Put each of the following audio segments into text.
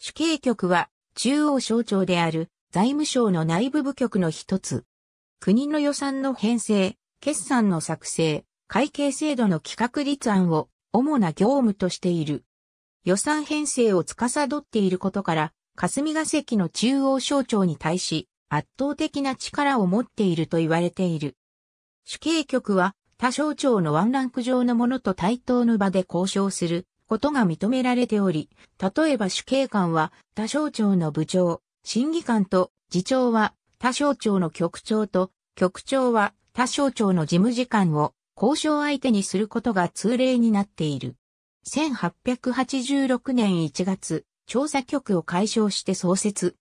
主計局は中央省庁である財務省の内部部局の一つ。国の予算の編成、決算の作成、会計制度の企画立案を主な業務としている。予算編成を司っていることから、霞が関の中央省庁に対し圧倒的な力を持っていると言われている。主計局は他省庁のワンランク上のものと対等の場で交渉することが認められており、例えば主計官は他省庁の部長、審議官と次長は他省庁の局長と局長は他省庁の事務次官を交渉相手にすることが通例になっている。1886年1月、調査局を解消して創設。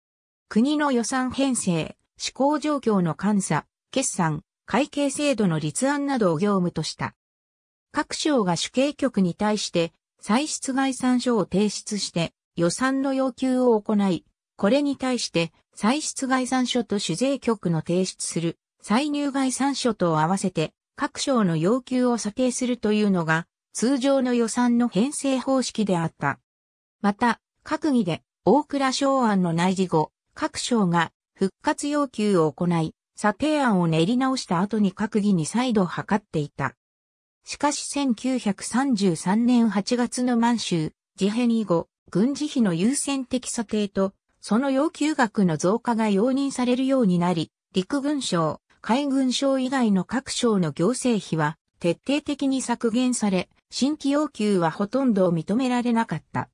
国の予算編成、施行状況の監査、決算、会計制度の立案などを業務とした。各省が主計局に対して歳出概算書を提出して予算の要求を行い、これに対して歳出概算書と主税局の提出する歳入概算書と合わせて各省の要求を査定するというのが通常の予算の編成方式であった。また、閣議で大倉省案の内示後、各省が復活要求を行い、査定案を練り直した後に閣議に再度図っていた。しかし1933年8月の満州、事変以後、軍事費の優先的査定と、その要求額の増加が容認されるようになり、陸軍省、海軍省以外の各省の行政費は徹底的に削減され、新規要求はほとんど認められなかった。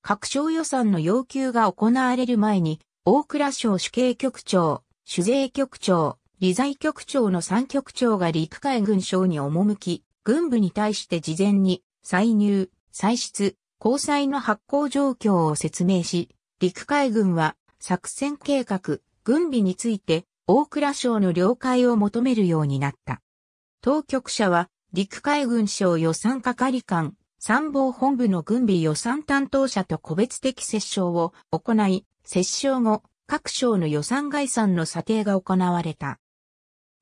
各省予算の要求が行われる前に、大倉省主計局長、主税局長、理財局長の3局長が陸海軍省に赴き、軍部に対して事前に、歳入、歳出、交際の発行状況を説明し、陸海軍は作戦計画、軍備について大蔵省の了解を求めるようになった。当局者は陸海軍省予算係官、参謀本部の軍備予算担当者と個別的折衝を行い、折衝後、各省の予算概算の査定が行われた。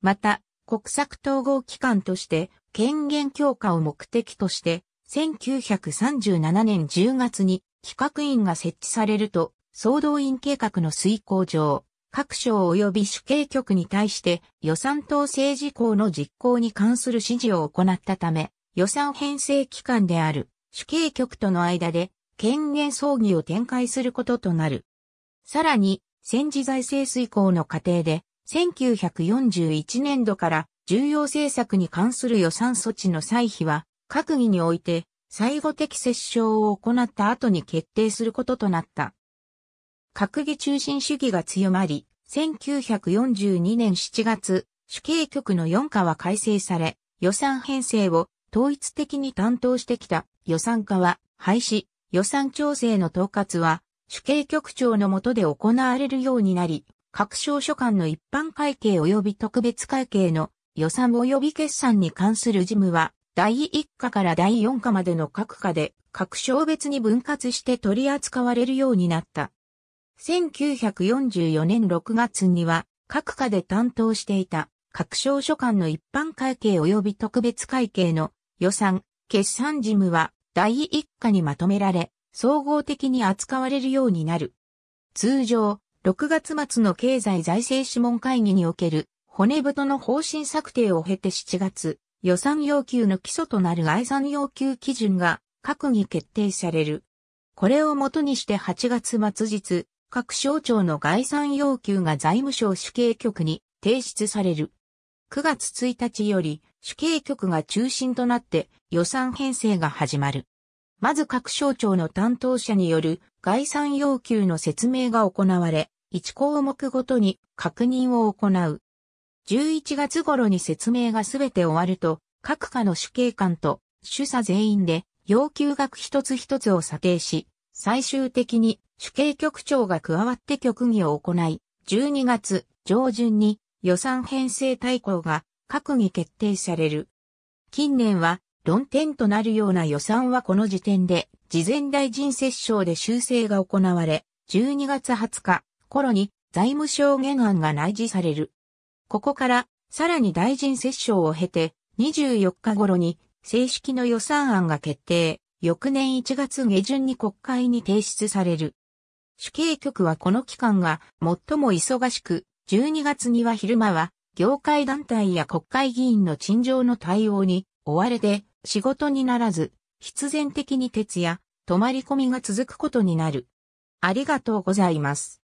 また、国策統合機関として権限強化を目的として、1937年10月に企画院が設置されると、総動員計画の遂行上、各省及び主計局に対して予算統制事項の実行に関する指示を行ったため、予算編成機関である主計局との間で権限葬儀を展開することとなる。さらに、戦時財政遂行の過程で、1941年度から重要政策に関する予算措置の歳費は、閣議において、最後的折衝を行った後に決定することとなった。閣議中心主義が強まり、1942年7月、主計局の4課は改正され、予算編成を統一的に担当してきた予算課は廃止、予算調整の統括は主計局長の下で行われるようになり、各省所管の一般会計及び特別会計の予算及び決算に関する事務は、第1課から第4課までの各課で、各省別に分割して取り扱われるようになった。1944年6月には、各課で担当していた、各省所管の一般会計及び特別会計の予算、決算事務は、第1課にまとめられ、総合的に扱われるようになる。通常、6月末の経済財政諮問会議における骨太の方針策定を経て7月、予算要求の基礎となる概算要求基準が閣議決定される。これをもとにして8月末日、各省庁の概算要求が財務省主計局に提出される。9月1日より主計局が中心となって予算編成が始まる。まず各省庁の担当者による概算要求の説明が行われ、1項目ごとに確認を行う。11月頃に説明がすべて終わると、各課の主計官と主査全員で要求額一つ一つを査定し、最終的に主計局長が加わって局議を行い、12月上旬に予算編成大綱が閣議決定される。近年は論点となるような予算はこの時点で事前大臣折衝で修正が行われ、12月20日頃に財務省原案が内示される。ここからさらに大臣折衝を経て24日頃に正式の予算案が決定、翌年1月下旬に国会に提出される。主計局はこの期間が最も忙しく、12月には昼間は業界団体や国会議員の陳情の対応に追われて、仕事にならず、必然的に徹夜、泊まり込みが続くことになる。ありがとうございます。